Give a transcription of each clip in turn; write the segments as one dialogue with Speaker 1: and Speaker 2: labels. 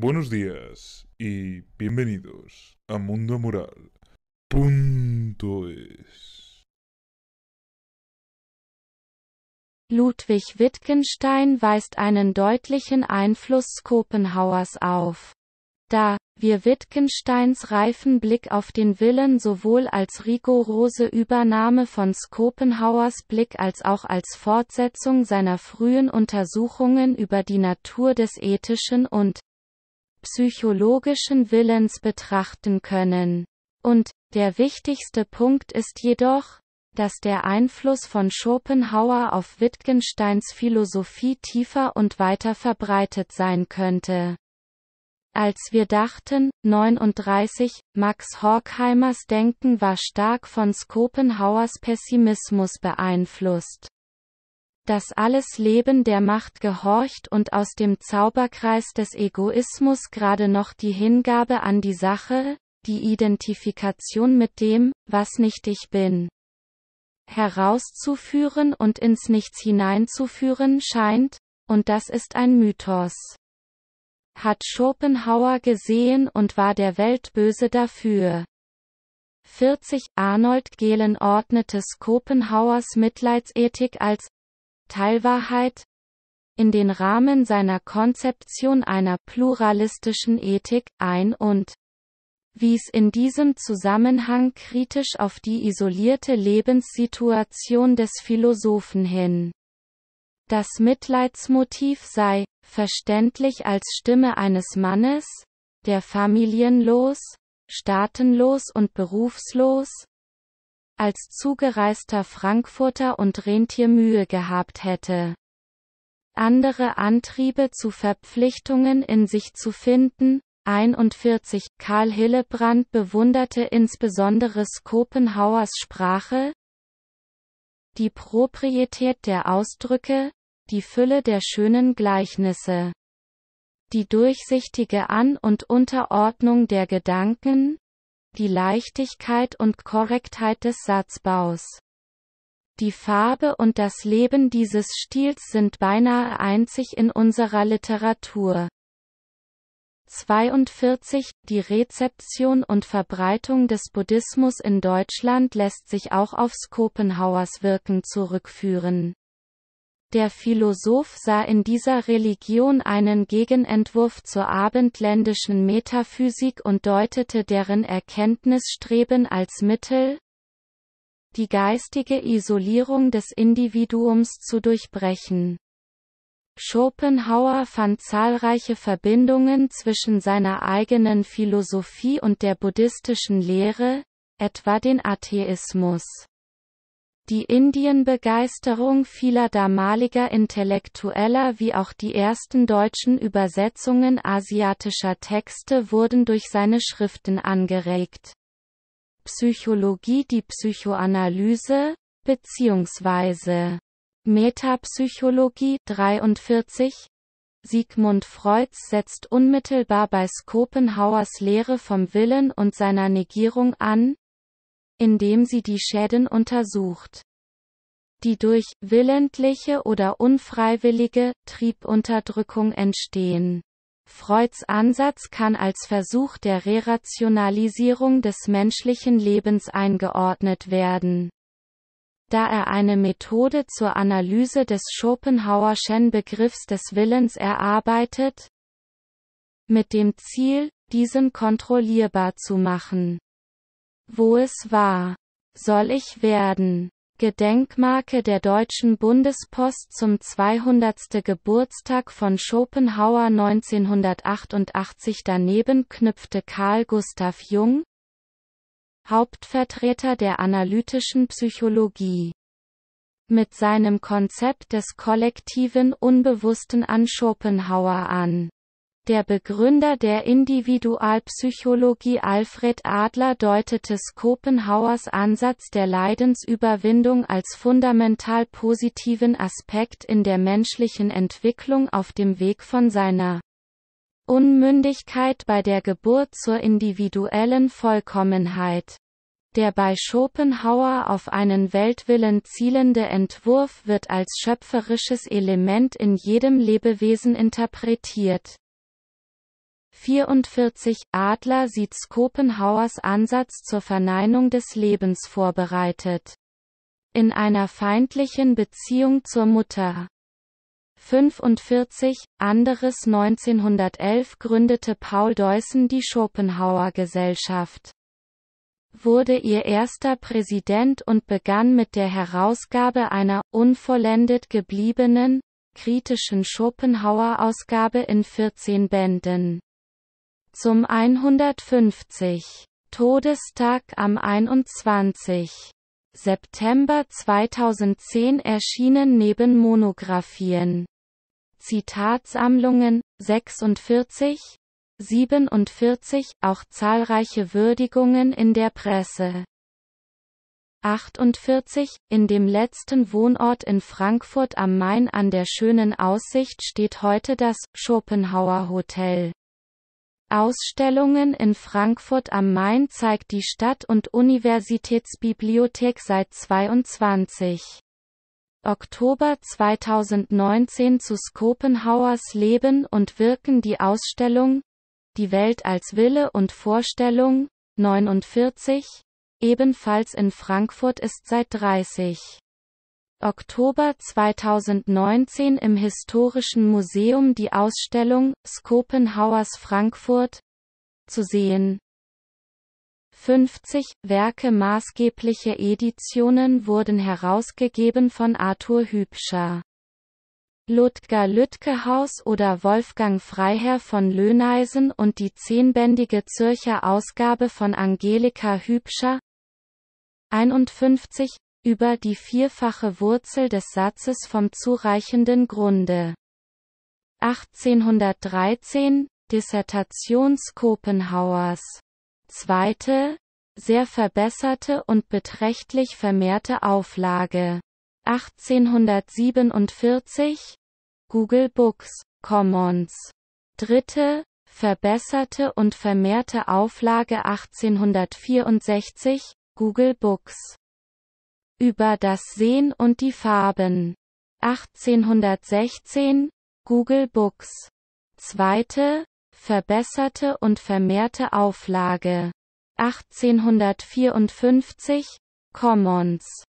Speaker 1: Buenos días y bienvenidos a Mundo Moral. Punto es. Ludwig Wittgenstein weist einen deutlichen Einfluss Schopenhauers auf. Da wir Wittgensteins reifen Blick auf den Willen sowohl als rigorose Übernahme von Schopenhauers Blick als auch als Fortsetzung seiner frühen Untersuchungen über die Natur des Ethischen und psychologischen Willens betrachten können. Und, der wichtigste Punkt ist jedoch, dass der Einfluss von Schopenhauer auf Wittgensteins Philosophie tiefer und weiter verbreitet sein könnte. Als wir dachten, 39, Max Horkheimers Denken war stark von Schopenhauers Pessimismus beeinflusst dass alles Leben der Macht gehorcht und aus dem Zauberkreis des Egoismus gerade noch die Hingabe an die Sache, die Identifikation mit dem, was nicht ich bin, herauszuführen und ins Nichts hineinzuführen scheint, und das ist ein Mythos. Hat Schopenhauer gesehen und war der Welt böse dafür. 40 Arnold Gehlen ordnete Schopenhauers Mitleidsethik als Teilwahrheit, in den Rahmen seiner Konzeption einer pluralistischen Ethik ein und wies in diesem Zusammenhang kritisch auf die isolierte Lebenssituation des Philosophen hin. Das Mitleidsmotiv sei, verständlich als Stimme eines Mannes, der familienlos, staatenlos und berufslos, als zugereister Frankfurter und Rentier Mühe gehabt hätte. Andere Antriebe zu Verpflichtungen in sich zu finden, 41. Karl Hillebrand bewunderte insbesondere Schopenhauers Sprache, die Proprietät der Ausdrücke, die Fülle der schönen Gleichnisse, die durchsichtige An- und Unterordnung der Gedanken, die Leichtigkeit und Korrektheit des Satzbaus. Die Farbe und das Leben dieses Stils sind beinahe einzig in unserer Literatur. 42. Die Rezeption und Verbreitung des Buddhismus in Deutschland lässt sich auch auf Schopenhauers Wirken zurückführen. Der Philosoph sah in dieser Religion einen Gegenentwurf zur abendländischen Metaphysik und deutete deren Erkenntnisstreben als Mittel, die geistige Isolierung des Individuums zu durchbrechen. Schopenhauer fand zahlreiche Verbindungen zwischen seiner eigenen Philosophie und der buddhistischen Lehre, etwa den Atheismus. Die Indienbegeisterung vieler damaliger Intellektueller wie auch die ersten deutschen Übersetzungen asiatischer Texte wurden durch seine Schriften angeregt. Psychologie Die Psychoanalyse, bzw. Metapsychologie 43 Sigmund Freud setzt unmittelbar bei Schopenhauers Lehre vom Willen und seiner Negierung an, indem sie die Schäden untersucht die durch willentliche oder unfreiwillige Triebunterdrückung entstehen. Freuds Ansatz kann als Versuch der Rerationalisierung des menschlichen Lebens eingeordnet werden. Da er eine Methode zur Analyse des Schopenhauerschen Begriffs des Willens erarbeitet, mit dem Ziel, diesen kontrollierbar zu machen wo es war. Soll ich werden? Gedenkmarke der Deutschen Bundespost zum 200. Geburtstag von Schopenhauer 1988 daneben knüpfte Karl Gustav Jung, Hauptvertreter der analytischen Psychologie, mit seinem Konzept des kollektiven Unbewussten an Schopenhauer an. Der Begründer der Individualpsychologie Alfred Adler deutete Schopenhauers Ansatz der Leidensüberwindung als fundamental positiven Aspekt in der menschlichen Entwicklung auf dem Weg von seiner Unmündigkeit bei der Geburt zur individuellen Vollkommenheit. Der bei Schopenhauer auf einen Weltwillen zielende Entwurf wird als schöpferisches Element in jedem Lebewesen interpretiert. 44, Adler sieht Schopenhauers Ansatz zur Verneinung des Lebens vorbereitet. In einer feindlichen Beziehung zur Mutter. 45, anderes 1911 gründete Paul Deussen die Schopenhauer Gesellschaft wurde ihr erster Präsident und begann mit der Herausgabe einer unvollendet gebliebenen, kritischen Schopenhauer-Ausgabe in 14 Bänden zum 150. Todestag am 21. September 2010 erschienen neben Monographien Zitatsammlungen 46, 47 auch zahlreiche Würdigungen in der Presse. 48, in dem letzten Wohnort in Frankfurt am Main an der schönen Aussicht steht heute das Schopenhauer Hotel. Ausstellungen in Frankfurt am Main zeigt die Stadt- und Universitätsbibliothek seit 22. Oktober 2019 zu Skopenhauers Leben und Wirken die Ausstellung Die Welt als Wille und Vorstellung 49 ebenfalls in Frankfurt ist seit 30. Oktober 2019 im Historischen Museum die Ausstellung Skopenhauers Frankfurt zu sehen. 50 Werke maßgebliche Editionen wurden herausgegeben von Arthur Hübscher. Ludger Lütkehaus oder Wolfgang Freiherr von Löhneisen und die zehnbändige Zürcher Ausgabe von Angelika Hübscher 51 über die vierfache Wurzel des Satzes vom zureichenden Grunde. 1813, Dissertation Schopenhauers. Zweite, sehr verbesserte und beträchtlich vermehrte Auflage. 1847, Google Books, Commons. Dritte, verbesserte und vermehrte Auflage 1864, Google Books. Über das Sehen und die Farben. 1816, Google Books. Zweite, verbesserte und vermehrte Auflage. 1854, Commons.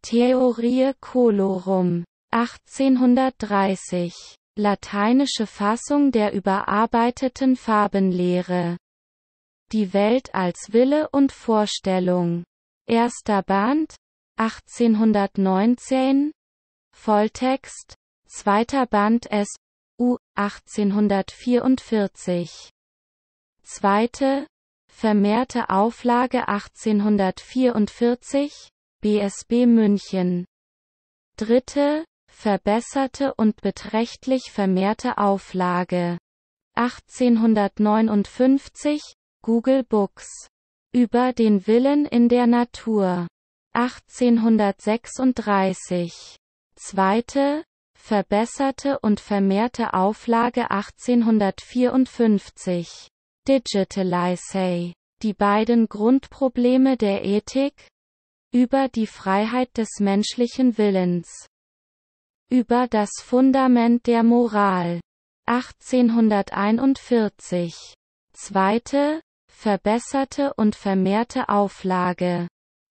Speaker 1: Theorie Colorum. 1830. Lateinische Fassung der überarbeiteten Farbenlehre. Die Welt als Wille und Vorstellung. Erster Band, 1819 Volltext Zweiter Band S. U. 1844 Zweite Vermehrte Auflage 1844 BSB München Dritte Verbesserte und beträchtlich vermehrte Auflage 1859 Google Books über den Willen in der Natur 1836. Zweite, verbesserte und vermehrte Auflage 1854. Digital Die beiden Grundprobleme der Ethik über die Freiheit des menschlichen Willens. Über das Fundament der Moral. 1841. Zweite, verbesserte und vermehrte Auflage.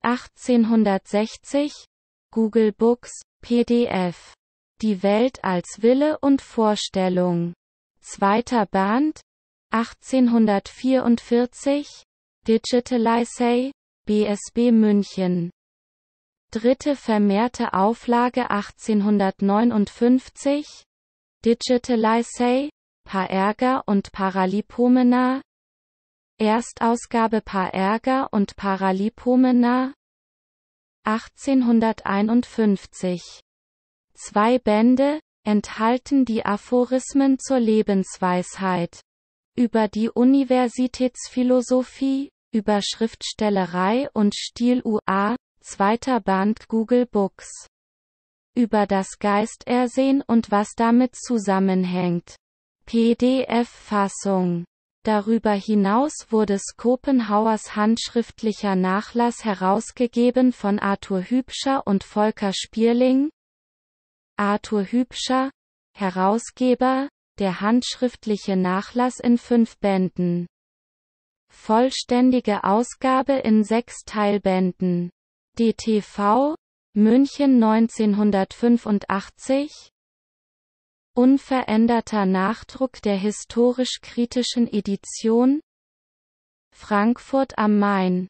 Speaker 1: 1860 Google Books PDF Die Welt als Wille und Vorstellung Zweiter Band 1844 Digital Essay BSB München Dritte vermehrte Auflage 1859 Digital Essay Parerga und Paralipomena Erstausgabe Paar Ärger und Paralipomena 1851. Zwei Bände, enthalten die Aphorismen zur Lebensweisheit. Über die Universitätsphilosophie, über Schriftstellerei und Stil UA, zweiter Band Google Books. Über das Geistersehen und was damit zusammenhängt. PDF-Fassung Darüber hinaus wurde Schopenhauers handschriftlicher Nachlass herausgegeben von Arthur Hübscher und Volker Spierling. Arthur Hübscher, Herausgeber, der handschriftliche Nachlass in fünf Bänden. Vollständige Ausgabe in sechs Teilbänden. DTV, München 1985, Unveränderter Nachdruck der historisch-kritischen Edition Frankfurt am Main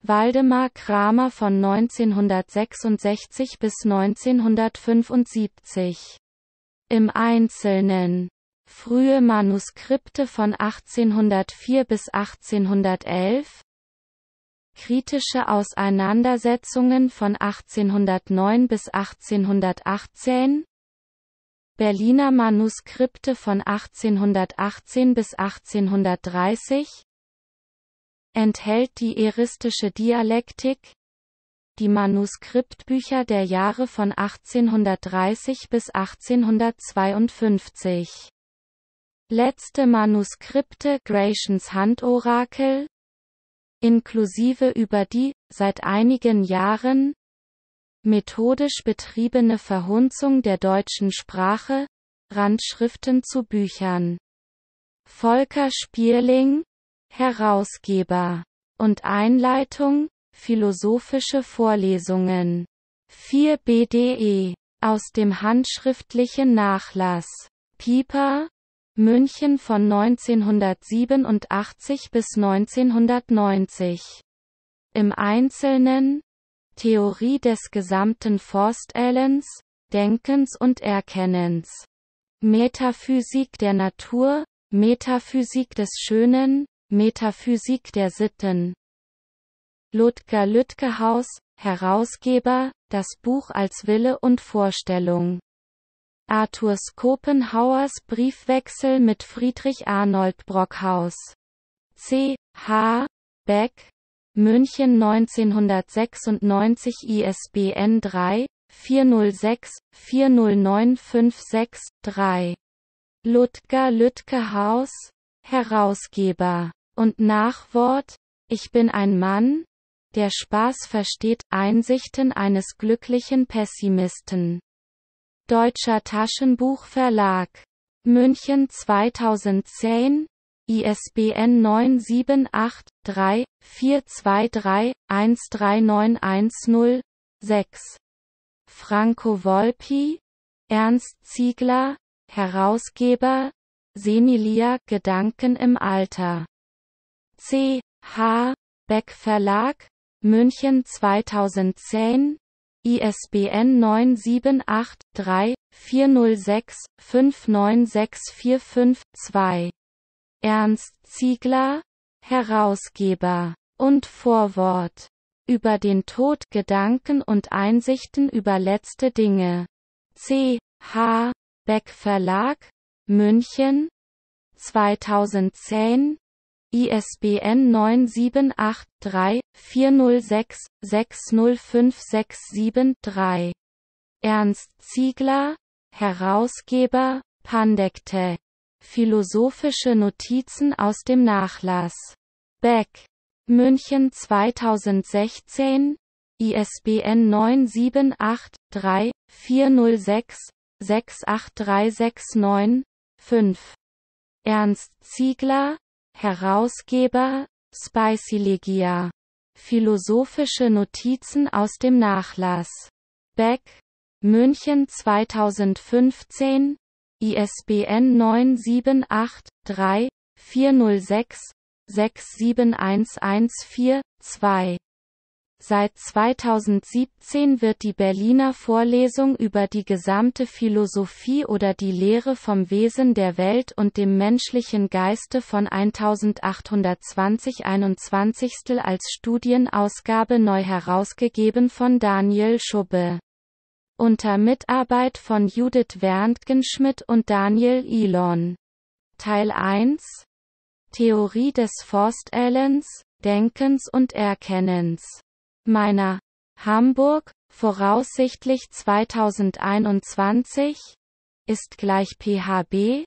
Speaker 1: Waldemar Kramer von 1966 bis 1975. Im Einzelnen. Frühe Manuskripte von 1804 bis 1811. Kritische Auseinandersetzungen von 1809 bis 1818. Berliner Manuskripte von 1818 bis 1830 enthält die eristische Dialektik, die Manuskriptbücher der Jahre von 1830 bis 1852. Letzte Manuskripte Gracians Handorakel, inklusive über die, seit einigen Jahren, methodisch betriebene Verhunzung der deutschen Sprache, Randschriften zu Büchern. Volker Spierling, Herausgeber und Einleitung, philosophische Vorlesungen. 4 BDE aus dem handschriftlichen Nachlass. Pieper, München von 1987 bis 1990. Im Einzelnen Theorie des gesamten Forstellens, Denkens und Erkennens. Metaphysik der Natur, Metaphysik des Schönen, Metaphysik der Sitten. Ludger Lütkehaus, Herausgeber, das Buch als Wille und Vorstellung. Arthur Schopenhauers Briefwechsel mit Friedrich Arnold Brockhaus. C. H. Beck, München 1996 ISBN 3 406 40956 3. Ludger Lütke Haus, Herausgeber. Und Nachwort, ich bin ein Mann, der Spaß versteht, Einsichten eines glücklichen Pessimisten. Deutscher Taschenbuchverlag. München 2010, ISBN 978 3 423 13910 6. Franco Volpi, Ernst Ziegler, Herausgeber, Senilia Gedanken im Alter. C. H. Beck Verlag, München 2010, ISBN 978-3-406-59645-2. Ernst Ziegler, Herausgeber und Vorwort über den Tod Gedanken und Einsichten über letzte Dinge. C. H. Beck Verlag, München 2010 ISBN 978-3-406-60567-3. Ernst Ziegler, Herausgeber, Pandekte Philosophische Notizen aus dem Nachlass. Beck. München 2016. ISBN 978-3-406-68369-5. Ernst Ziegler, Herausgeber, Spicilegia. Philosophische Notizen aus dem Nachlass. Beck. München 2015. ISBN 978-3-406-67114-2. Seit 2017 wird die Berliner Vorlesung über die gesamte Philosophie oder die Lehre vom Wesen der Welt und dem menschlichen Geiste von 1820 21 als Studienausgabe neu herausgegeben von Daniel Schubbe. Unter Mitarbeit von Judith werntgen und Daniel Elon. Teil 1 Theorie des Forstellens, Denkens und Erkennens. Meiner. Hamburg, voraussichtlich 2021, ist gleich PHB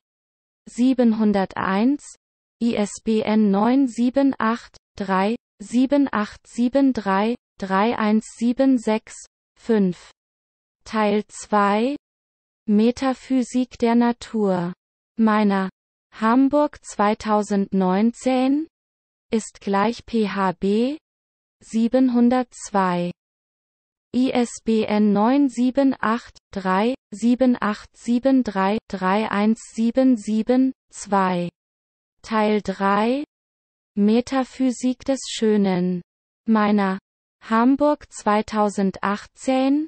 Speaker 1: 701, ISBN 978-3-7873-3176-5. Teil 2 Metaphysik der Natur. Meiner Hamburg 2019 ist gleich PHB 702. ISBN 978-3-7873-3177-2. Teil 3 Metaphysik des Schönen. Meiner Hamburg 2018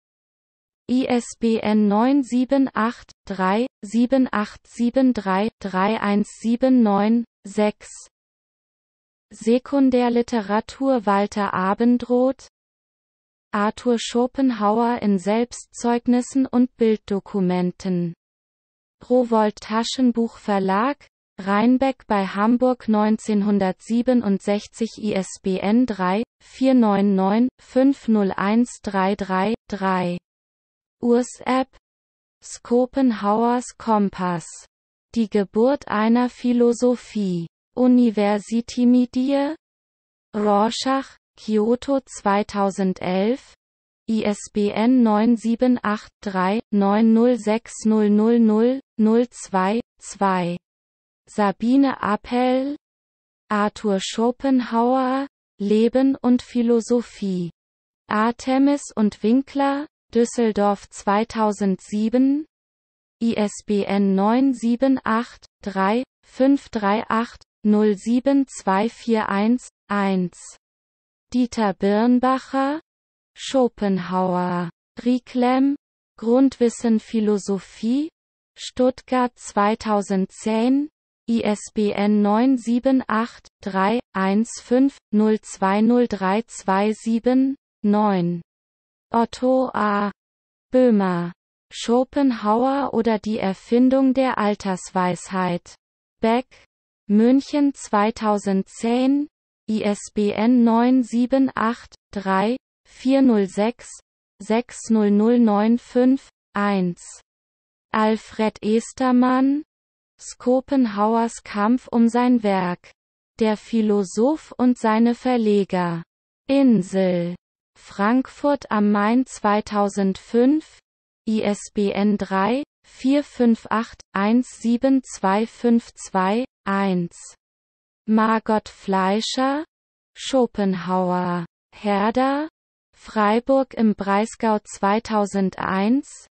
Speaker 1: ISBN 978-3-7873-3179-6. Sekundärliteratur Walter Abendroth Arthur Schopenhauer in Selbstzeugnissen und Bilddokumenten. Rowold Taschenbuch Verlag, Rheinbeck bei Hamburg 1967 ISBN 3 499 50133 3 Urs App Skopenhauers Kompass. Die Geburt einer Philosophie. Universitimidie. Rorschach, Kyoto 2011. ISBN 9783-906000-02-2. Sabine Appel. Arthur Schopenhauer. Leben und Philosophie. Artemis und Winkler. Düsseldorf 2007 ISBN 978 3 538 07241 1 Dieter Birnbacher Schopenhauer Rieklem Grundwissen Philosophie Stuttgart 2010 ISBN 978 3 15 020327 9 Otto A. Böhmer. Schopenhauer oder die Erfindung der Altersweisheit. Beck. München 2010. ISBN 978 3 406 60095 1. Alfred Estermann. Schopenhauers Kampf um sein Werk. Der Philosoph und seine Verleger. Insel. Frankfurt am Main 2005, ISBN 3 458 17252 1. Margot Fleischer, Schopenhauer, Herder, Freiburg im Breisgau 2001,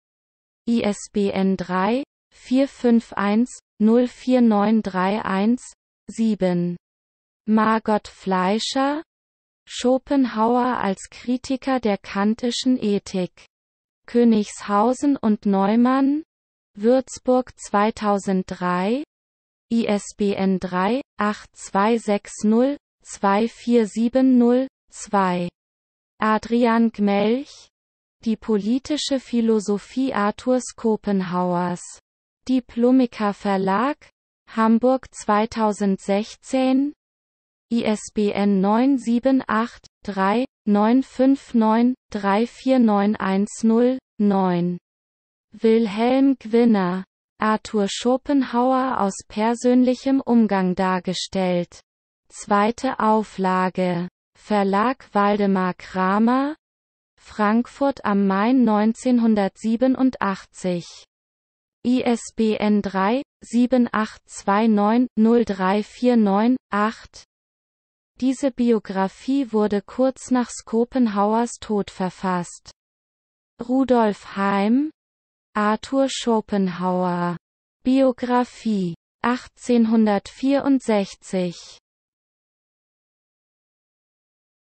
Speaker 1: ISBN 3 451 04931 7. Margot Fleischer, Schopenhauer als Kritiker der kantischen Ethik. Königshausen und Neumann, Würzburg 2003, ISBN 3 8260 2470 2. Adrian Gmelch, Die politische Philosophie Arthurs Schopenhauers. Diplomica Verlag, Hamburg 2016 ISBN 978-3-959-34910-9. Wilhelm Gwinner. Arthur Schopenhauer aus persönlichem Umgang dargestellt. Zweite Auflage. Verlag Waldemar Kramer. Frankfurt am Main 1987. ISBN 3 7829 0349 8 diese Biografie wurde kurz nach Schopenhauers Tod verfasst. Rudolf Heim, Arthur Schopenhauer. Biografie 1864